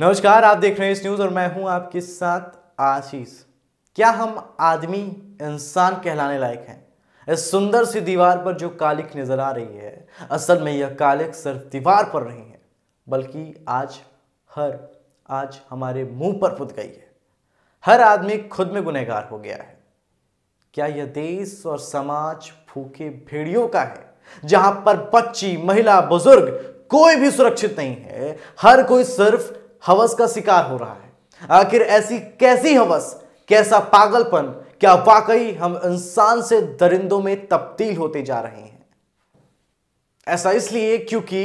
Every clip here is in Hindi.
नमस्कार आप देख रहे हैं इस न्यूज़ और मैं हूं आपके साथ आशीष क्या हम आदमी इंसान कहलाने लायक हैं इस सुंदर सी दीवार पर जो कालिक नज़र आ रही है असल में यह कालिक सिर्फ दीवार पर नहीं है बल्कि आज हर आज हमारे मुंह पर पुत गई है हर आदमी खुद में गुनहगार हो गया है क्या यह देश और समाज भूखे भेड़ियों का है जहां पर बच्ची महिला बुजुर्ग कोई भी सुरक्षित नहीं है हर कोई सिर्फ हवस का शिकार हो रहा है आखिर ऐसी कैसी हवस कैसा पागलपन क्या वाकई हम इंसान से दरिंदों में तब्दील होते जा रहे हैं ऐसा इसलिए क्योंकि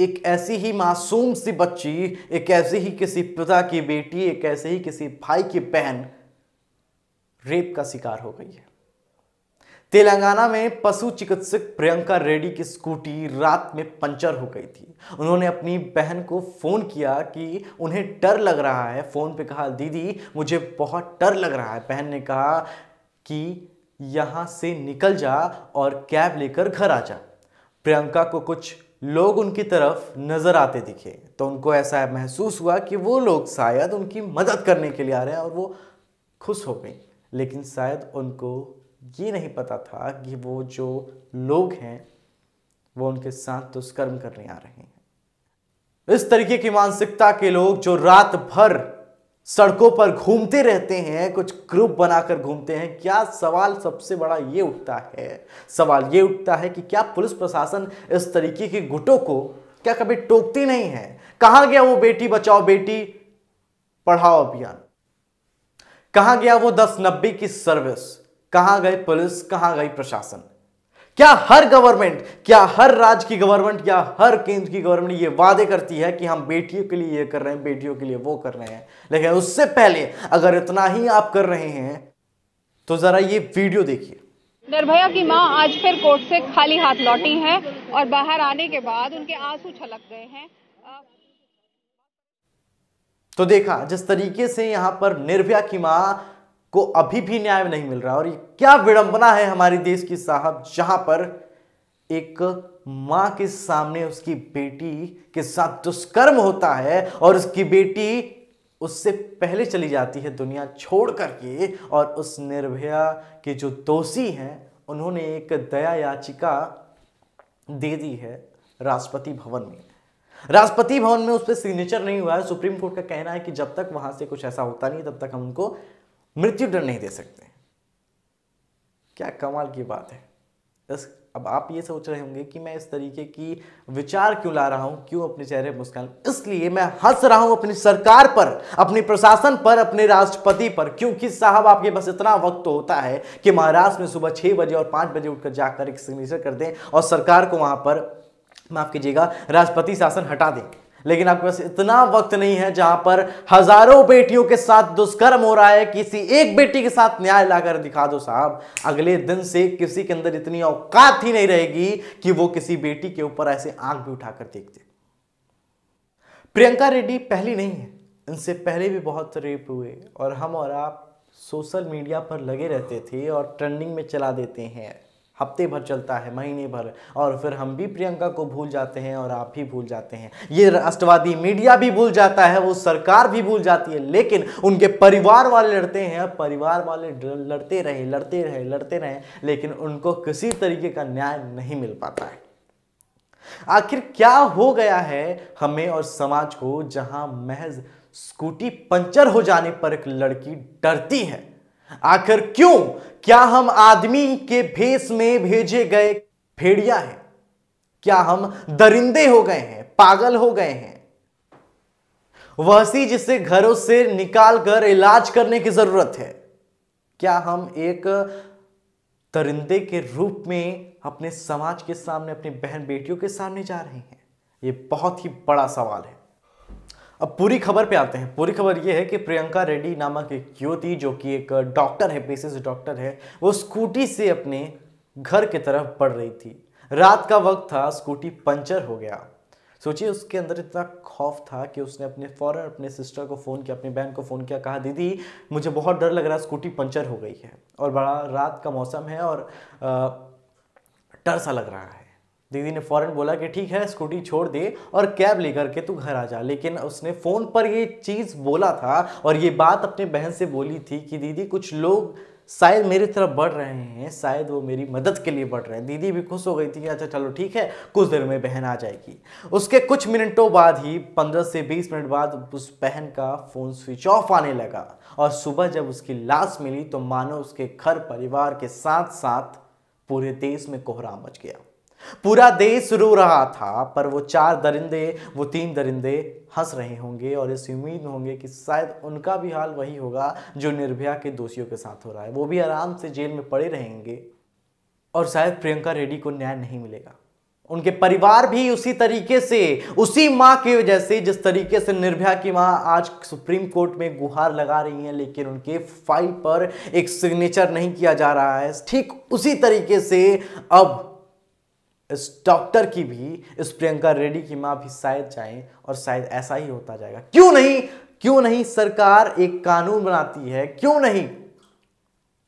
एक ऐसी ही मासूम सी बच्ची एक ऐसी ही किसी पिता की बेटी एक ऐसे ही किसी भाई की बहन रेप का शिकार हो गई है तेलंगाना में पशु चिकित्सक प्रियंका रेड्डी की स्कूटी रात में पंचर हो गई थी उन्होंने अपनी बहन को फ़ोन किया कि उन्हें डर लग रहा है फ़ोन पे कहा दीदी मुझे बहुत डर लग रहा है बहन ने कहा कि यहाँ से निकल जा और कैब लेकर घर आ जा प्रियंका को कुछ लोग उनकी तरफ नज़र आते दिखे तो उनको ऐसा महसूस हुआ कि वो लोग शायद उनकी मदद करने के लिए आ रहे हैं और वो खुश हो गई लेकिन शायद उनको ये नहीं पता था कि वो जो लोग हैं वो उनके साथ दुष्कर्म करने आ रहे हैं इस तरीके की मानसिकता के लोग जो रात भर सड़कों पर घूमते रहते हैं कुछ ग्रुप बनाकर घूमते हैं क्या सवाल सबसे बड़ा ये उठता है सवाल ये उठता है कि क्या पुलिस प्रशासन इस तरीके के गुटों को क्या कभी टोकती नहीं है कहां गया वो बेटी बचाओ बेटी पढ़ाओ अभियान कहां गया वो दस नब्बे की सर्विस कहां गए पुलिस कहां गई प्रशासन क्या हर गवर्नमेंट क्या हर राज्य की गवर्नमेंट या हर केंद्र की गवर्नमेंट ये वादे करती है कि हम बेटियों के लिए ये कर रहे हैं बेटियों के लिए वो कर रहे हैं लेकिन उससे पहले अगर इतना ही आप कर रहे हैं तो जरा ये वीडियो देखिए निर्भया की मां आज फिर कोर्ट से खाली हाथ लौटी है और बाहर आने के बाद उनके आंसू छलक गए हैं तो देखा जिस तरीके से यहां पर निर्भया की मां को अभी भी न्याय नहीं मिल रहा और ये क्या विडंबना है हमारे देश की साहब जहां पर एक मां के सामने उसकी बेटी के साथ दुष्कर्म होता है और उसकी बेटी उससे पहले चली जाती है दुनिया छोड़ करके और उस निर्भया के जो दोषी हैं उन्होंने एक दया याचिका दे दी है राष्ट्रपति भवन में राष्ट्रपति भवन में उस पर सिग्नेचर नहीं हुआ है सुप्रीम कोर्ट का कहना है कि जब तक वहां से कुछ ऐसा होता नहीं तब तक हम उनको मृत्यु दंड नहीं दे सकते क्या कमाल की बात है इस अब आप ये सोच रहे होंगे कि मैं इस तरीके की विचार क्यों ला रहा हूं क्यों अपने चेहरे मुस्कान इसलिए मैं हंस रहा हूं अपनी सरकार पर अपने प्रशासन पर अपने राष्ट्रपति पर क्योंकि साहब आपके पास इतना वक्त तो होता है कि महाराष्ट्र में सुबह छह बजे और पांच बजे उठकर जाकर एक सिग्नेचर कर दें और सरकार को वहां पर माफ कीजिएगा राष्ट्रपति शासन हटा दें लेकिन आपके पास इतना वक्त नहीं है जहां पर हजारों बेटियों के साथ दुष्कर्म हो रहा है किसी एक बेटी के साथ न्याय लाकर दिखा दो साहब अगले दिन से किसी के अंदर इतनी औकात ही नहीं रहेगी कि वो किसी बेटी के ऊपर ऐसे आंख भी उठाकर देख दे प्रियंका रेड्डी पहली नहीं है इनसे पहले भी बहुत रेप हुए और हम और आप सोशल मीडिया पर लगे रहते थे और ट्रेंडिंग में चला देते हैं हफ्ते भर चलता है महीने भर और फिर हम भी प्रियंका को भूल जाते हैं और आप भी भूल जाते हैं ये राष्ट्रवादी मीडिया भी भूल जाता है वो सरकार भी भूल जाती है लेकिन उनके परिवार वाले लड़ते हैं परिवार वाले लड़ते रहे लड़ते रहे लड़ते रहे लेकिन उनको किसी तरीके का न्याय नहीं मिल पाता है आखिर क्या हो गया है हमें और समाज को जहां महज स्कूटी पंचर हो जाने पर एक लड़की डरती है आखिर क्यों क्या हम आदमी के भेस में भेजे गए भेड़िया हैं क्या हम दरिंदे हो गए हैं पागल हो गए हैं सी जिसे घरों से निकाल कर इलाज करने की जरूरत है क्या हम एक दरिंदे के रूप में अपने समाज के सामने अपनी बहन बेटियों के सामने जा रहे हैं यह बहुत ही बड़ा सवाल है अब पूरी खबर पे आते हैं पूरी खबर ये है कि प्रियंका रेड्डी नामक एक युवती जो कि एक डॉक्टर है पेशे से डॉक्टर है वो स्कूटी से अपने घर की तरफ बढ़ रही थी रात का वक्त था स्कूटी पंचर हो गया सोचिए उसके अंदर इतना खौफ था कि उसने अपने फ़ौरन अपने सिस्टर को फ़ोन किया अपनी बहन को फ़ोन किया कहा दीदी मुझे बहुत डर लग रहा है स्कूटी पंचर हो गई है और बड़ा रात का मौसम है और डर सा लग रहा है दीदी ने फ़ौरन बोला कि ठीक है स्कूटी छोड़ दे और कैब लेकर के तू घर आ जा लेकिन उसने फ़ोन पर ये चीज़ बोला था और ये बात अपने बहन से बोली थी कि दीदी कुछ लोग शायद मेरी तरफ बढ़ रहे हैं शायद वो मेरी मदद के लिए बढ़ रहे हैं दीदी भी खुश हो गई थी कि अच्छा चलो ठीक है कुछ देर में बहन आ जाएगी उसके कुछ मिनटों बाद ही पंद्रह से बीस मिनट बाद उस बहन का फ़ोन स्विच ऑफ आने लगा और सुबह जब उसकी लाश मिली तो मानो उसके घर परिवार के साथ साथ पूरे देश में कोहराम मच गया पूरा देश रो रहा था पर वो चार दरिंदे वो तीन दरिंदे हंस रहे होंगे और इस उम्मीद होंगे कि शायद उनका भी हाल वही होगा जो निर्भया के दोषियों के साथ हो रहा है वो भी आराम से जेल में पड़े रहेंगे और शायद प्रियंका रेड्डी को न्याय नहीं मिलेगा उनके परिवार भी उसी तरीके से उसी माँ की वजह से जिस तरीके से निर्भया की माँ आज सुप्रीम कोर्ट में गुहार लगा रही हैं लेकिन उनके फाइल पर एक सिग्नेचर नहीं किया जा रहा है ठीक उसी तरीके से अब इस डॉक्टर की भी इस प्रियंका रेड्डी की माँ भी शायद जाए और शायद ऐसा ही होता जाएगा क्यों नहीं क्यों नहीं सरकार एक कानून बनाती है क्यों नहीं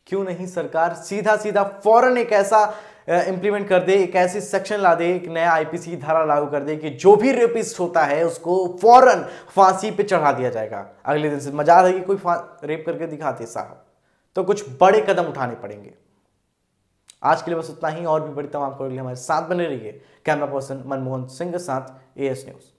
क्यों नहीं सरकार सीधा सीधा फौरन एक ऐसा इंप्लीमेंट कर दे एक ऐसी सेक्शन ला दे एक नया आईपीसी धारा लागू कर दे कि जो भी रेपिस्ट होता है उसको फौरन फांसी पे चढ़ा दिया जाएगा अगले दिन से मजा आ रही कोई रेप करके दिखाते साहब तो कुछ बड़े कदम उठाने पड़ेंगे आज के लिए बस उतना ही और भी बड़ी तमाम खबर लिए हमारे साथ बने रहिए कैमरा पर्सन मनमोहन सिंह के साथ ए न्यूज़